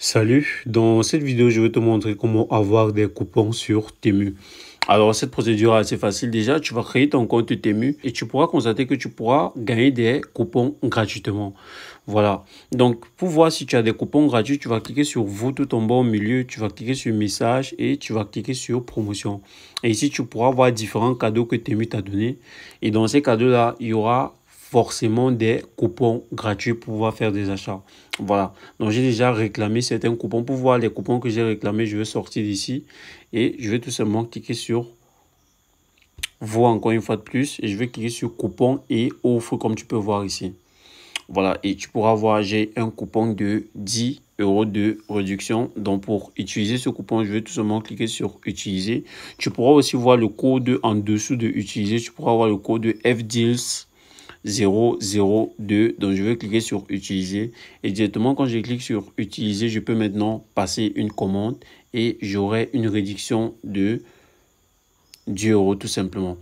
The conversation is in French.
Salut, dans cette vidéo je vais te montrer comment avoir des coupons sur Temu. Alors cette procédure est assez facile déjà, tu vas créer ton compte Temu et tu pourras constater que tu pourras gagner des coupons gratuitement. Voilà, donc pour voir si tu as des coupons gratuits, tu vas cliquer sur vous tout en bas au milieu, tu vas cliquer sur message et tu vas cliquer sur promotion. Et ici tu pourras voir différents cadeaux que Temu t'a donné et dans ces cadeaux là, il y aura forcément des coupons gratuits pour pouvoir faire des achats. Voilà. Donc, j'ai déjà réclamé certains coupons pour voir les coupons que j'ai réclamés. Je vais sortir d'ici et je vais tout simplement cliquer sur voir encore une fois de plus et je vais cliquer sur coupons et offre comme tu peux voir ici. Voilà. Et tu pourras voir, j'ai un coupon de 10 euros de réduction. Donc, pour utiliser ce coupon, je vais tout simplement cliquer sur utiliser. Tu pourras aussi voir le code en dessous de utiliser. Tu pourras voir le code de FDeals 002. Donc, je vais cliquer sur utiliser. Et directement, quand je clique sur utiliser, je peux maintenant passer une commande et j'aurai une réduction de 10 euros tout simplement.